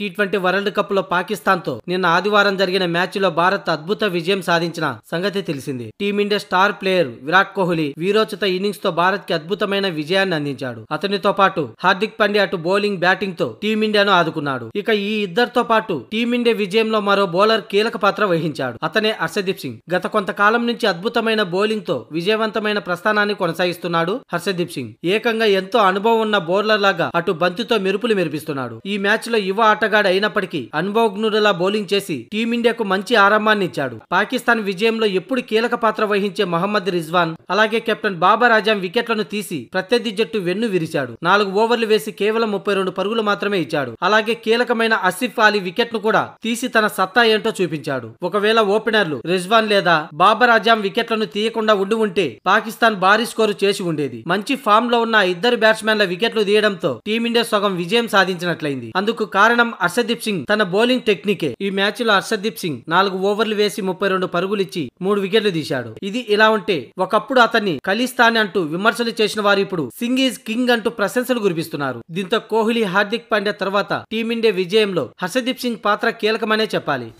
T twenty world కప్లో తో నిన్న ఆదివారం జరిగిన మ్యాచ్ లో భారత్ అద్భుత విజయం సాధించిన సంగతి తెలిసింది team India star player Virat Kohli వీరోచిత ఇన్నింగ్స్ తో భారత్ కి అద్భుతమైన విజయాన్ని అందించాడు అతనితో పాటు హార్దిక్ పాండ్యా అటు బౌలింగ్ బ్యాటింగ్ తో టీమిండియాను ఆదుకున్నాడు ఇక ఈ ఇద్దరితో పాటు టీమిండియా విజయంలో మరో బౌలర్ కీలక పాత్ర వహించాడు అతనే హర్షదీప్ సింగ్ గత కొంతకాలం నుంచి అద్భుతమైన బౌలింగ్ తో విజయవంతమైన ప్రస్థానాన్ని కొనసాగిస్తున్నాడు హర్షదీప్ సింగ్ ఏకంగా ఎంతో అనుభవం ఉన్న బౌలర్ లాగా అటు బంతితో మెరుపులు మెరిపిస్తున్నాడు ఈ మ్యాచ్ లో యువ ఆటగాడు అయినప్పటికీ అనుభవజ్ఞుడలా బౌలింగ్ చేసి టీమిండియాకు మంచి ఆరంభాన్నిచ్చాడు పాకిస్తాన్ విజయంలో ఎప్పుడు కీలక పాత్ర వహించే మహమ్మద్ రిజ్వాన్ అలాగే కెప్టెన్ బాబర్ ఆజం వికెట్లను తీసి ప్రత్యర్థి జట్టు వెన్ను విరిచాడు నాలుగు ఓవర్లు వేసి కేవలం ముప్పై రెండు పరుగులు మాత్రమే ఇచ్చాడు అలాగే కీలకమైన అసిఫ్ అలీ వికెట్ ను కూడా తీసి తన సత్తా ఏంటో చూపించాడు ఒకవేళ ఓపెనర్లు రిజ్వాన్ లేదా బాబర్ అజాం వికెట్లను తీయకుండా ఉండి ఉంటే పాకిస్తాన్ భారీ స్కోరు చేసి ఉండేది మంచి ఫామ్ లో ఉన్న ఇద్దరు బ్యాట్స్మెన్ల వికెట్లు తీయడంతో టీమిండియా సగం విజయం సాధించినట్లయింది అందుకు కారణం హర్షదీప్ సింగ్ తన బౌలింగ్ టెక్నికే ఈ మ్యాచ్ లో హర్షదీప్ సింగ్ నాలుగు ఓవర్లు వేసి ముప్పై రెండు పరుగులు ఇచ్చి మూడు వికెట్లు తీశాడు ఇది ఇలా ఉంటే ఒకప్పుడు అతన్ని కలిస్తాని అంటూ విమర్శలు చేసిన వారు ఇప్పుడు సింగ్ ఈజ్ కింగ్ అంటూ ప్రశంసలు కురిపిస్తున్నారు దీంతో కోహ్లీ హార్దిక్ పాండ్యా తర్వాత టీమిండియా విజయంలో హర్షదీప్ సింగ్ పాత్ర కీలకమనే చెప్పాలి